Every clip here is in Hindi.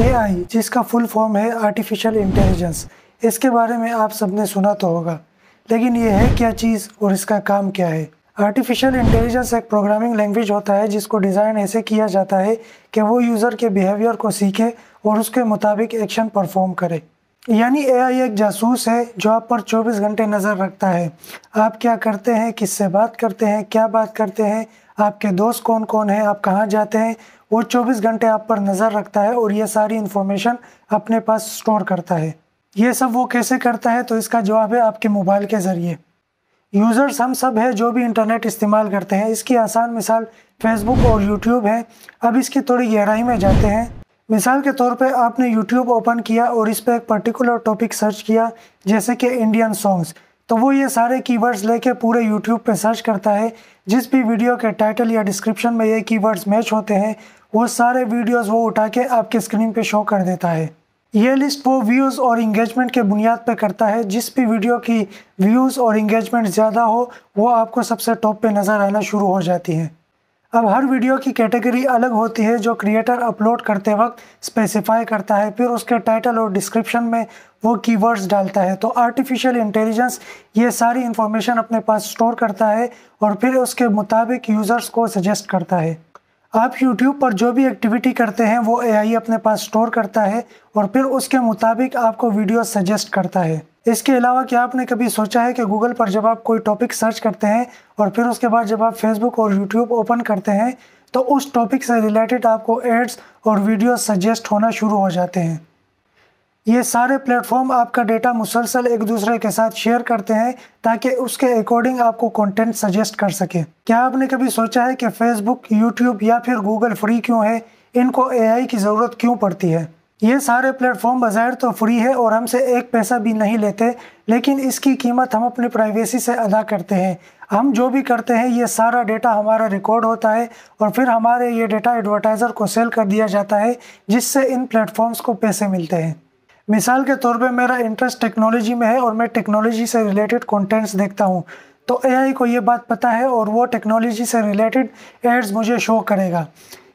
एआई जिसका फुल फॉर्म है आर्टिफिशियल इंटेलिजेंस इसके बारे में आप सबने सुना तो होगा लेकिन ये है क्या चीज़ और इसका काम क्या है आर्टिफिशियल इंटेलिजेंस एक प्रोग्रामिंग लैंग्वेज होता है जिसको डिज़ाइन ऐसे किया जाता है कि वो यूज़र के बिहेवियर को सीखे और उसके मुताबिक एक्शन परफॉर्म करे यानी एआई एक जासूस है जो आप पर 24 घंटे नज़र रखता है आप क्या करते हैं किससे बात करते हैं क्या बात करते हैं आपके दोस्त कौन कौन हैं आप कहाँ जाते हैं वो 24 घंटे आप पर नज़र रखता है और ये सारी इन्फॉर्मेशन अपने पास स्टोर करता है ये सब वो कैसे करता है तो इसका जवाब है आपके मोबाइल के ज़रिए यूज़र्स हम सब हैं जो भी इंटरनेट इस्तेमाल करते हैं इसकी आसान मिसाल फेसबुक और यूट्यूब है अब इसकी थोड़ी गहराई में जाते हैं मिसाल के तौर पे आपने यूट्यूब ओपन किया और इस पर एक पर्टिकुलर टॉपिक सर्च किया जैसे कि इंडियन सॉन्ग्स तो वो ये सारे कीवर्ड्स लेके पूरे यूट्यूब पे सर्च करता है जिस भी वीडियो के टाइटल या डिस्क्रिप्शन में ये कीवर्ड्स मैच होते हैं वो सारे वीडियोस वो उठा के आपके स्क्रीन पे शो कर देता है ये लिस्ट वो व्यूज़ और इंगेजमेंट के बुनियाद पे करता है जिस भी वीडियो की व्यूज़ और इंगेजमेंट ज़्यादा हो वो आपको सबसे टॉप पे नज़र आना शुरू हो जाती है अब हर वीडियो की कैटेगरी अलग होती है जो क्रिएटर अपलोड करते वक्त स्पेसिफाई करता है फिर उसके टाइटल और डिस्क्रिप्शन में वो कीवर्ड्स डालता है तो आर्टिफिशियल इंटेलिजेंस ये सारी इन्फॉर्मेशन अपने पास स्टोर करता है और फिर उसके मुताबिक यूज़र्स को सजेस्ट करता है आप YouTube पर जो भी एक्टिविटी करते हैं वो AI अपने पास स्टोर करता है और फिर उसके मुताबिक आपको वीडियो सजेस्ट करता है इसके अलावा क्या आपने कभी सोचा है कि गूगल पर जब आप कोई टॉपिक सर्च करते हैं और फिर उसके बाद जब आप फेसबुक और यूट्यूब ओपन करते हैं तो उस टॉपिक से रिलेटेड आपको एड्स और वीडियो सजेस्ट होना शुरू हो जाते हैं ये सारे प्लेटफॉर्म आपका डेटा मुसलसल एक दूसरे के साथ शेयर करते हैं ताकि उसके अकॉर्डिंग आपको कंटेंट सजेस्ट कर सके क्या आपने कभी सोचा है कि फेसबुक यूट्यूब या फिर गूगल फ्री क्यों है इनको एआई की ज़रूरत क्यों पड़ती है ये सारे प्लेटफॉर्म बाज़ार तो फ्री है और हमसे एक पैसा भी नहीं लेते लेकिन इसकी कीमत हम अपनी प्राइवेसी से अदा करते हैं हम जो भी करते हैं ये सारा डेटा हमारा रिकॉर्ड होता है और फिर हमारे ये डेटा एडवर्टाइज़र को सेल कर दिया जाता है जिससे इन प्लेटफॉर्म्स को पैसे मिलते हैं मिसाल के तौर पे मेरा इंटरेस्ट टेक्नोलॉजी में है और मैं टेक्नोलॉजी से रिलेटेड कंटेंट्स देखता हूँ तो एआई को ये बात पता है और वो टेक्नोलॉजी से रिलेटेड एड्स मुझे शो करेगा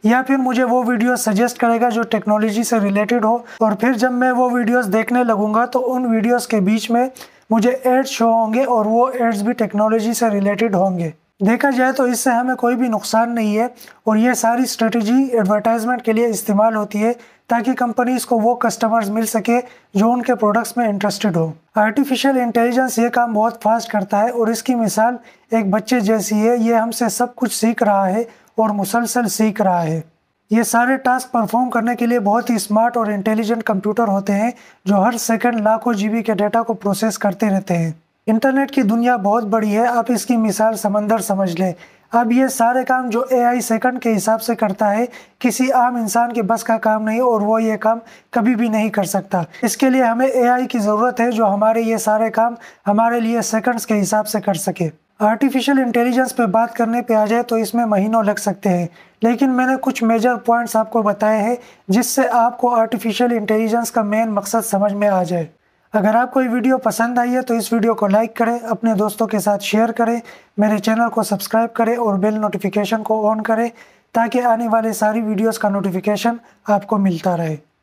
या फिर मुझे वो वीडियो सजेस्ट करेगा जो टेक्नोलॉजी से रिलेटेड हो और फिर जब मैं वो वीडियोस देखने लगूंगा तो उन वीडियोस के बीच में मुझे एड्स शो होंगे और वो एड्स भी टेक्नोलॉजी से रिलेटेड होंगे देखा जाए तो इससे हमें कोई भी नुकसान नहीं है और ये सारी स्ट्रेटजी एडवर्टाइजमेंट के लिए इस्तेमाल होती है ताकि कंपनीज को वो कस्टमर्स मिल सके जो उनके प्रोडक्ट्स में इंटरेस्टेड हो आर्टिफिशियल इंटेलिजेंस ये काम बहुत फास्ट करता है और इसकी मिसाल एक बच्चे जैसी है ये हमसे सब कुछ सीख रहा है और मुसलसल सीख रहा है ये सारे टास्क परफॉर्म करने के लिए बहुत ही स्मार्ट और इंटेलिजेंट कंप्यूटर होते हैं जो हर सेकंड लाखों जीबी के डेटा को प्रोसेस करते रहते हैं इंटरनेट की दुनिया बहुत बड़ी है आप इसकी मिसाल समंदर समझ लें अब ये सारे काम जो ए आई सेकंड के हिसाब से करता है किसी आम इंसान के बस का काम नहीं और वो ये काम कभी भी नहीं कर सकता इसके लिए हमें ए आई की ज़रूरत है जो हमारे ये सारे काम हमारे लिए सेकंड्स के हिसाब से कर सके आर्टिफिशियल इंटेलिजेंस पे बात करने पे आ जाए तो इसमें महीनों लग सकते हैं लेकिन मैंने कुछ मेजर पॉइंट्स आपको बताए हैं जिससे आपको आर्टिफिशियल इंटेलिजेंस का मेन मकसद समझ में आ जाए अगर आपको ये वीडियो पसंद आई है तो इस वीडियो को लाइक करें अपने दोस्तों के साथ शेयर करें मेरे चैनल को सब्सक्राइब करें और बेल नोटिफिकेशन को ऑन करें ताकि आने वाले सारी वीडियोस का नोटिफिकेशन आपको मिलता रहे